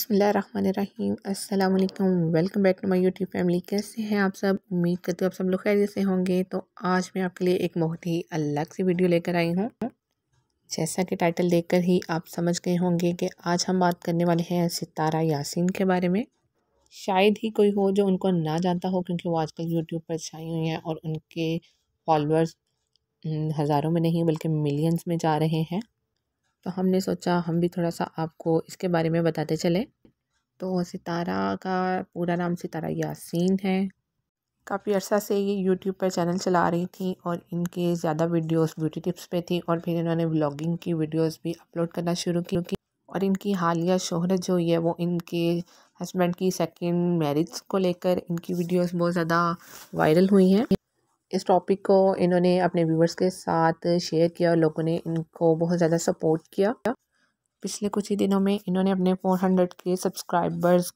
बसमीम अल्लाम welcome back to my YouTube family कैसे हैं आप सब उम्मीद करती हूँ आप सब लोग खैरियत से होंगे तो आज मैं आपके लिए एक बहुत ही अलग सी वीडियो लेकर आई हूँ जैसा कि टाइटल देखकर ही आप समझ गए होंगे कि आज हम बात करने वाले हैं सितारा यासीन के बारे में शायद ही कोई हो जो उनको ना जानता हो क्योंकि वो आजकल यूट्यूब पर छाई हुई हैं और उनके फॉलोअर्स हम्म, हज़ारों में नहीं बल्कि मिलियंस में जा रहे हैं तो हमने सोचा हम भी थोड़ा सा आपको इसके बारे में बताते चले तो सितारा का पूरा नाम सितारा यासीन है काफ़ी अर्सा से ये यूट्यूब पर चैनल चला रही थी और इनके ज़्यादा वीडियोस ब्यूटी टिप्स पे थी और फिर इन्होंने व्लॉगिंग की वीडियोस भी अपलोड करना शुरू की और इनकी हालिया शोहरत जो है वो इनके हस्बैंड की सेकंड मैरिज को लेकर इनकी वीडियोस बहुत ज़्यादा वायरल हुई हैं इस टॉपिक को इन्होंने अपने व्यूवर्स के साथ शेयर किया और लोगों ने इनको बहुत ज़्यादा सपोर्ट किया पिछले कुछ ही दिनों में इन्होंने अपने 400 के सब्सक्राइबर्स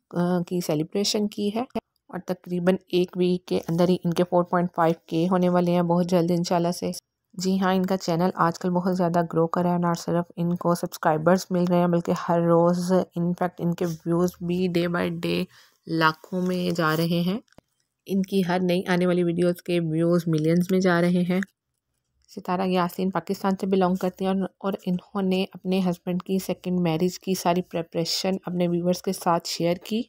की सेलिब्रेशन की है और तकरीबन एक वीक के अंदर ही इनके 4.5 के होने वाले हैं बहुत जल्द इंशाल्लाह से जी हाँ इनका चैनल आजकल बहुत ज़्यादा ग्रो कर रहा है ना सिर्फ इनको सब्सक्राइबर्स मिल रहे हैं बल्कि हर रोज़ इनफैक्ट इनके व्यूज़ भी डे बाई डे लाखों में जा रहे हैं इनकी हर नई आने वाली वीडियोस के व्यूज़ मिलियंस में जा रहे हैं सितारा यासिन पाकिस्तान से बिलोंग करती हैं और, और इन्होंने अपने हस्बैंड की सेकंड मैरिज की सारी प्रेपरेशन अपने व्यूवर्स के साथ शेयर की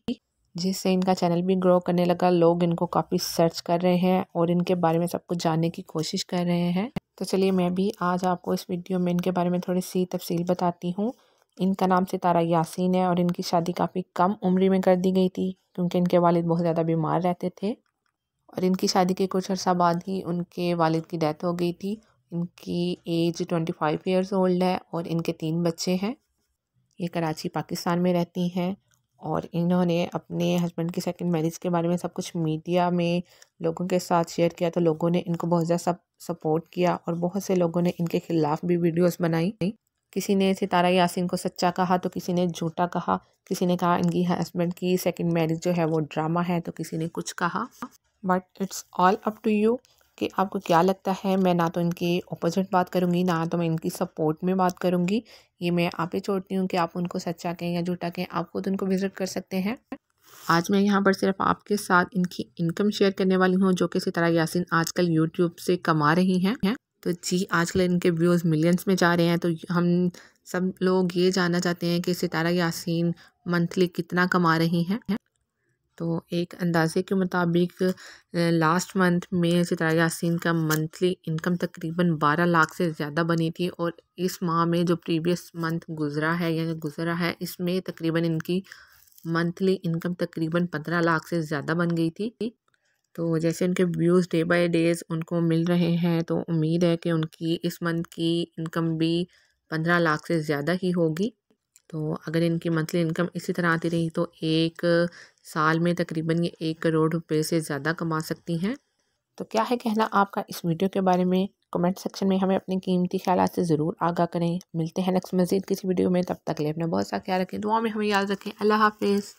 जिससे इनका चैनल भी ग्रो करने लगा लोग इनको काफ़ी सर्च कर रहे हैं और इनके बारे में सब कुछ जानने की कोशिश कर रहे हैं तो चलिए मैं भी आज आपको इस वीडियो में इनके बारे में थोड़ी सी तफसील बताती हूँ इनका नाम सितारा यासीन है और इनकी शादी काफ़ी कम उम्र में कर दी गई थी क्योंकि इनके वालिद बहुत ज़्यादा बीमार रहते थे और इनकी शादी के कुछ अर्सा बाद ही उनके वालिद की डेथ हो गई थी इनकी age twenty five years old है और इनके तीन बच्चे हैं ये कराची पाकिस्तान में रहती हैं और इन्होंने अपने हस्बैंड की सेकंड मैरिज के बारे में सब कुछ मीडिया में लोगों के साथ शेयर किया तो लोगों ने इनको बहुत ज़्यादा सब सपोर्ट किया और बहुत से लोगों ने इनके ख़िलाफ़ भी वीडियोस बनाई किसी ने सितारा यासिन को सच्चा कहा तो किसी ने झूठा कहा किसी ने कहा इनकी हस्बैंड की सेकंड मैरिज जो है वो ड्रामा है तो किसी ने कुछ कहा but it's all up to you कि आपको क्या लगता है मैं ना तो इनके ऑपोजिट बात करूँगी ना तो मैं इनकी सपोर्ट में बात करूँगी ये मैं आप ही छोड़ती हूँ कि आप उनको सच्चा कहें या झूठा कहें आप खुद उनको विज़िट कर सकते हैं आज मैं यहाँ पर सिर्फ आपके साथ इनकी इनकम शेयर करने वाली हूँ जो कि सितारा यासिन आजकल यूट्यूब से कमा रही हैं तो जी आजकल इनके व्यूज़ मिलियंस में जा रहे हैं तो हम सब लोग ये जानना चाहते हैं कि सितारा यासीन मंथली कितना कमा रही हैं तो एक अंदाज़े के मुताबिक लास्ट मंथ में सितारा यासीन का मंथली इनकम तकरीबन 12 लाख से ज़्यादा बनी थी और इस माह में जो प्रीवियस मंथ गुजरा है या गुजरा है इसमें तकरीबन इनकी मंथली इनकम तकरीबन पंद्रह लाख से ज़्यादा बन गई थी तो जैसे उनके व्यूज़ डे बाय डेज़ उनको मिल रहे हैं तो उम्मीद है कि उनकी इस मंथ की इनकम भी पंद्रह लाख से ज़्यादा ही होगी तो अगर इनकी मंथली इनकम इसी तरह आती रही तो एक साल में तकरीबन ये एक करोड़ रुपए से ज़्यादा कमा सकती हैं तो क्या है कहना आपका इस वीडियो के बारे में कमेंट सेक्शन में हमें अपने कीमती ख्याल से ज़रूर आगाह करें मिलते हैं नेक्स्ट मज़ीद किसी वीडियो में तब तक ले अपना बहुत सा ख्याल रखें दुआ में हमें याद रखें अल्लाह हाफिज़